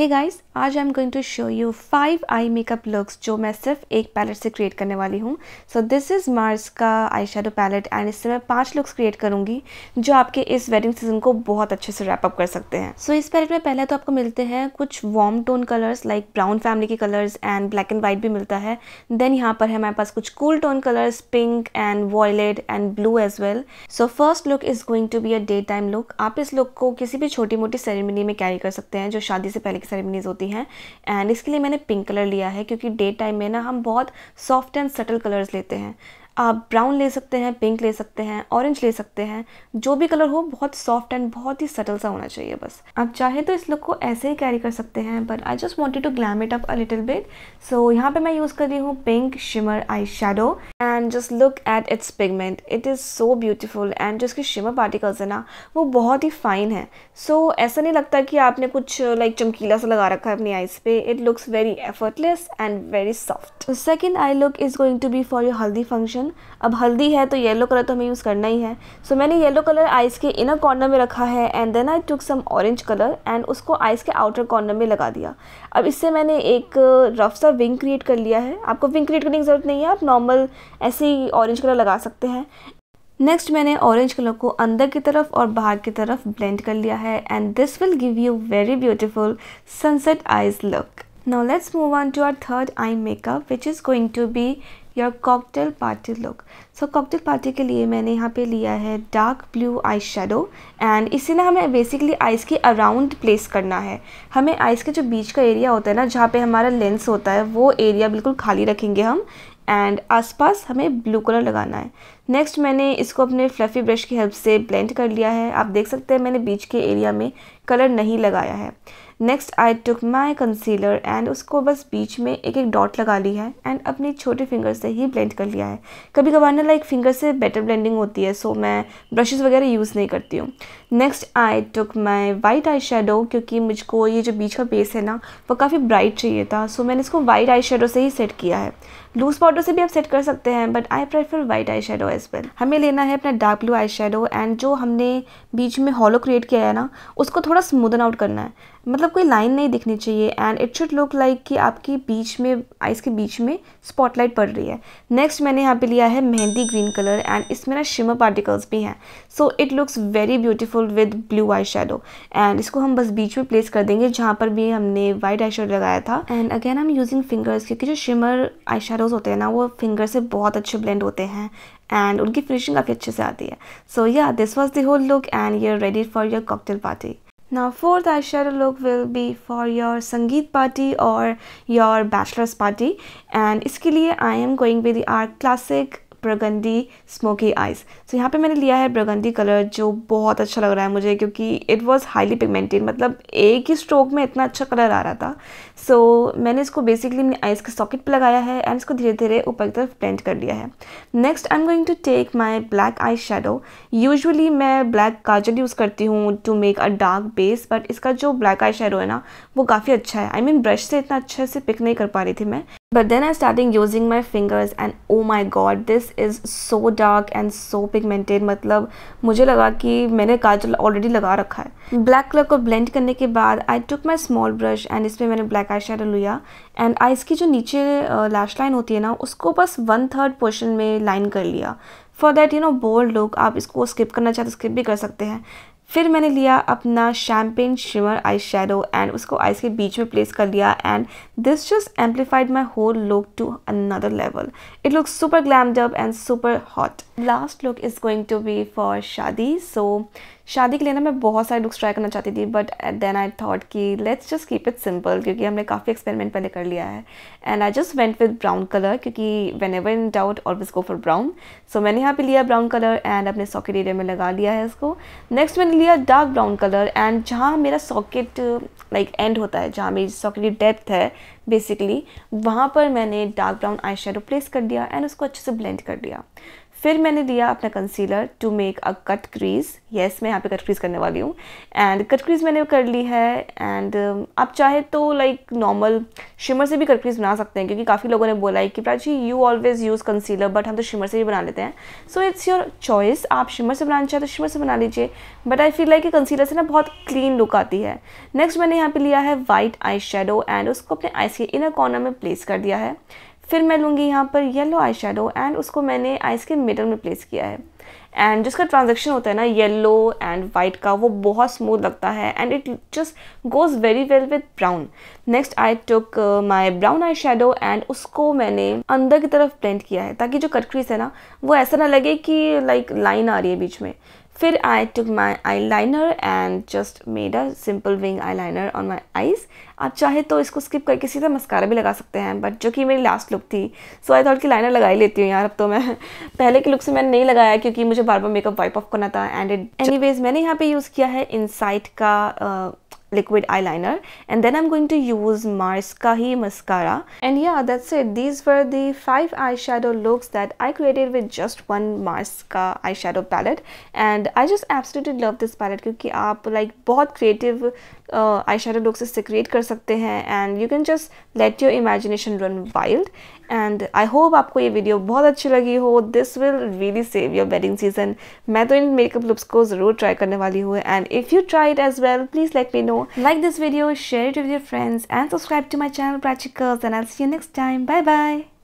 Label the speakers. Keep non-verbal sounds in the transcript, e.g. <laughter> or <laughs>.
Speaker 1: हे guys आज I am going to show you five eye makeup looks जो मैं सिर्फ एक पैलेट से क्रिएट करने वाली हूँ सो दिस इज़ मार्स का आई शेडो पैलेट एंड इससे मैं पांच लुक्स क्रिएट करूँगी जो आपके इस वेडिंग सीजन को बहुत अच्छे से रैपअप कर सकते हैं सो so, इस पैलेट में पहले तो आपको मिलते हैं कुछ warm tone colours like brown family के colours and black and white भी मिलता है देन यहाँ पर है हमारे पास कुछ cool tone colours pink and violet and blue as well so first look is going to be a day time look आप इस लुक को किसी भी छोटी मोटी सेरेमनी में कैरी कर सकते हैं जो शादी से पहले सेरेमनीज़ होती हैं एंड इसके लिए मैंने पिंक कलर लिया है क्योंकि डे टाइम में ना हम बहुत सॉफ्ट एंड सटल कलर्स लेते हैं आप ब्राउन ले सकते हैं पिंक ले सकते हैं ऑरेंज ले सकते हैं जो भी कलर हो बहुत सॉफ्ट एंड बहुत ही सटल सा होना चाहिए बस आप चाहे तो इस लुक को ऐसे ही कैरी कर सकते हैं but I just wanted to glam it up a little bit so यहाँ पे मैं यूज़ कर रही हूँ pink shimmer eye shadow and just look at its pigment it is so beautiful and जो इसके शिमर पार्टिकल्स है ना वो बहुत ही फाइन है सो so, ऐसा नहीं लगता कि आपने कुछ लाइक चमकीला सा लगा रखा है अपनी आइज़ पे it looks very effortless and very soft second eye look is going to be for your haldi function combination अब हल्दी है तो येलो कलर तो हमें यूज़ करना ही है सो so, मैंने येलो कलर आइस के इनर कॉर्नर में रखा है and then I took some orange colour and उसको आइस के आउटर कॉर्नर में लगा दिया अब इससे मैंने एक रफ uh, सा विंग क्रिएट कर लिया है आपको विंग क्रिएट करने की ज़रूरत नहीं है आप नॉर्मल ऐसे ही ऑरेंज कलर लगा सकते हैं नेक्स्ट मैंने ऑरेंज कलर को अंदर की तरफ और बाहर की तरफ ब्लेंड कर लिया है and this will give you very beautiful sunset eyes look Now let's move on to our third eye makeup which is going to be your cocktail party look. so cocktail party के लिए मैंने यहाँ पे लिया है dark blue eye shadow and इसे ना हमें basically eyes के around place करना है हमें eyes के जो बीच का area होता है ना जहाँ पे हमारा lens होता है वो area बिल्कुल खाली रखेंगे हम एंड आसपास हमें ब्लू कलर लगाना है नेक्स्ट मैंने इसको अपने फ्लफ़ी ब्रश की हेल्प से ब्लेंड कर लिया है आप देख सकते हैं मैंने बीच के एरिया में कलर नहीं लगाया है next I took my concealer and उसको बस बीच में एक एक डॉट लगा ली है एंड अपनी छोटे फिंगर से ही ब्लेंड कर लिया है कभी कभार ना लाइक फिंगर से बेटर ब्लेंडिंग होती है सो so मैं ब्रशेज़ वगैरह यूज़ नहीं करती हूँ next I took my white eye shadow क्योंकि मुझको ये जो बीच का बेस है ना वो काफ़ी ब्राइट चाहिए था सो so मैंने इसको वाइट आई शेडो से ही सेट किया है लूज़ पाउडर से भी आप सेट कर सकते हैं but I prefer white eye shadow as well हमें लेना है अपना डार्क ब्लू आई एंड जो हमने बीच में हॉलो क्रिएट किया है ना उसको थोड़ा स्मूदन आउट करना है मतलब कोई लाइन नहीं दिखनी चाहिए and it should look like कि आपकी बीच में आइस के बीच में स्पॉटलाइट पड़ रही है नेक्स्ट मैंने यहाँ पे लिया है मेहंदी ग्रीन कलर एंड इसमें ना शिमर पार्टिकल्स भी हैं so it looks very beautiful with blue eye shadow and इसको हम बस बीच में प्लेस कर देंगे जहाँ पर भी हमने वाइट आई लगाया था एंड अगेन हम यूजिंग फिंगर्स क्योंकि जो शिमर आई होते हैं ना वो फिंगर से बहुत अच्छे ब्लेंड होते हैं एंड उनकी फिनिशिंग काफ़ी अच्छे से आती है so yeah this was the whole look and you are ready for your cocktail party Now fourth eyeshadow look will be for your Sangeet party or your bachelor's party and इसके लिए I am going with the Art classic burgundy smoky eyes so यहाँ पे मैंने लिया है ब्रगंडी colour जो बहुत अच्छा लग रहा है मुझे क्योंकि इट वाज हाईली पिगमेंटेड मतलब एक ही स्ट्रोक में इतना अच्छा कलर आ रहा था सो so, मैंने इसको बेसिकली अपनी आइज़ के सॉकेट पर लगाया है एंड इसको धीरे धीरे ऊपर की तरफ ब्लेंड कर लिया है next I am going to take my black eye shadow usually मैं ब्लैक काजल यूज़ करती हूँ to make a dark base but इसका जो ब्लैक आई शेडो है ना वो काफ़ी अच्छा है I I mean mean, brush से इतना अच्छे से पिक नहीं कर पा रही थी मैं But then I started using my fingers and oh my god this is so dark and so pigmented मतलब मुझे लगा कि मैंने काजल ऑलरेडी लगा रखा है ब्लैक कलर को ब्लेंड करने के बाद I took my small brush and इसमें मैंने ब्लैक आई शेडो लिया एंड आइज़ की जो नीचे लैश लाइन होती है ना उसको बस वन थर्ड पोर्शन में लाइन कर लिया for that you know bold look आप इसको स्किप करना चाहते स्किप तो भी कर सकते हैं फिर मैंने लिया अपना champagne shimmer eye shadow and उसको आइस के बीच में प्लेस कर लिया and this just amplified my whole look to another level it look super glammed up and super hot last look is going to be for shaadi so शादी के लिए ना मैं बहुत सारे लुक्स ट्राई करना चाहती थी बट देन आई थॉट कि let's just keep it simple क्योंकि हमने काफ़ी एक्सपेरिमेंट पहले कर लिया है and I just went with brown colour क्योंकि whenever in doubt always go for brown so मैंने यहाँ पे लिया ब्राउन कलर एंड अपने सॉकेट एरिया में लगा लिया है इसको नेक्स्ट मैंने लिया डार्क ब्राउन कलर एंड जहाँ मेरा सॉकेट लाइक एंड होता है जहाँ मेरी सॉकेट की डेप्थ है बेसिकली वहाँ पर मैंने डार्क ब्राउन आई प्लेस कर दिया एंड उसको अच्छे से ब्लेंड कर दिया फिर मैंने लिया अपना concealer to make a cut crease yes मैं यहाँ पे कट क्रीज करने वाली हूँ एंड कट क्रीज मैंने कर ली है एंड um, आप चाहे तो लाइक नॉर्मल शिमर से भी कट क्रीज बना सकते हैं क्योंकि काफ़ी लोगों ने बोला है कि Prachi you always use concealer but हम तो शिमर से भी बना लेते हैं सो इट्स योर चॉइस आप शिमर से बनाना चाहें तो शिमर से बना लीजिए बट आई फील लाइक कि कंसीलर से ना बहुत क्लीन लुक आती है नेक्स्ट मैंने यहाँ पर लिया है वाइट आई शेडो एंड उसको अपने आई के इनर कॉर्नर में प्लेस कर दिया है फिर मैं लूँगी यहाँ पर येलो आई शेडो एंड उसको मैंने आइज़ के मिडल में प्लेस किया है एंड जिसका ट्रांजेक्शन होता है ना येलो एंड वाइट का वो बहुत स्मूथ लगता है and it just goes very well with brown next I took my brown eye shadow and उसको मैंने अंदर की तरफ ब्लेंड किया है ताकि जो कटक्रीज है ना वो ऐसा ना लगे कि लाइक like, लाइन आ रही है बीच में फिर I took my eye liner and just made a simple wing eye liner on my eyes आप चाहे तो इसको स्किप करके सीधा मस्कारा भी लगा सकते हैं बट जो कि मेरी लास्ट लुक थी सो आई थॉट कि लाइनर लगा ही लेती हूँ यार अब तो मैं <laughs> पहले के लुक से मैंने नहीं लगाया क्योंकि मुझे बार बार मेकअप वाइप ऑफ करना था एंड एनी मैंने यहाँ पे यूज़ किया है इनसाइट का liquid eyeliner and then I'm going to use Marskahi mascara and yeah that's it these were the five eyeshadow looks that I created with just one Marska eyeshadow palette and I just absolutely love this palette you can like both creative uh, eyeshadow looks इससे create and you can just let your imagination run wild and I hope आपको ये video बहुत अच्छी लगी हो this will really save your wedding season मैं तो in makeup looks को ज़रूर ट्राई करने वाली हूँ and if you try it as well please let me know like this video share it with your friends and subscribe to my channel practicals and I see you next time bye bye